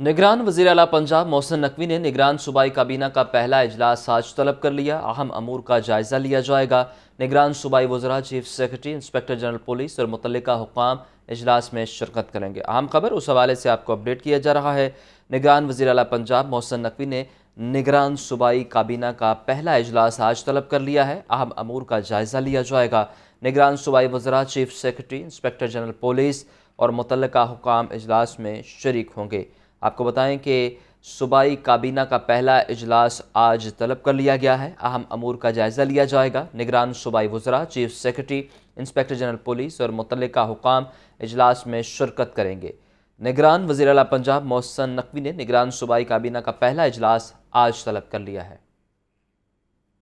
निगरान वजी अला पंजाब मोहसिन नकवी ने निगरान सूबाई काबीना का पहला इजलास आज तलब कर लिया अहम अमूर का जायजा लिया जाएगा निगरान सूबाई वजरा chief secretary inspector general police और मुतल हुकाम अजलास में शिरकत करेंगे अहम खबर उस हवाले से आपको अपडेट किया जा रहा है निगरान वजी अला पंजाब मोहसिन नकवी ने निगरान सूबाई काबीना का पहला इजलास आज तलब कर लिया है अहम अमूर का जायजा लिया जाएगा निगरान सूबाई वजरा chief secretary inspector general police और मुतल हुकाम अजलास में शर्क होंगे आपको बताएं कि सूबाई काबीना का पहला इजलास आज तलब कर लिया गया है अहम अमूर का जायज़ा लिया जाएगा निगरान सूबाई वजरा chief secretary inspector general police और मुतल हुकाम अजलास में शिरकत करेंगे निगरान वजी अला पंजाब मोहसन नकवी ने निगरान सूबाई काबीना का पहला इजलास आज तलब कर लिया है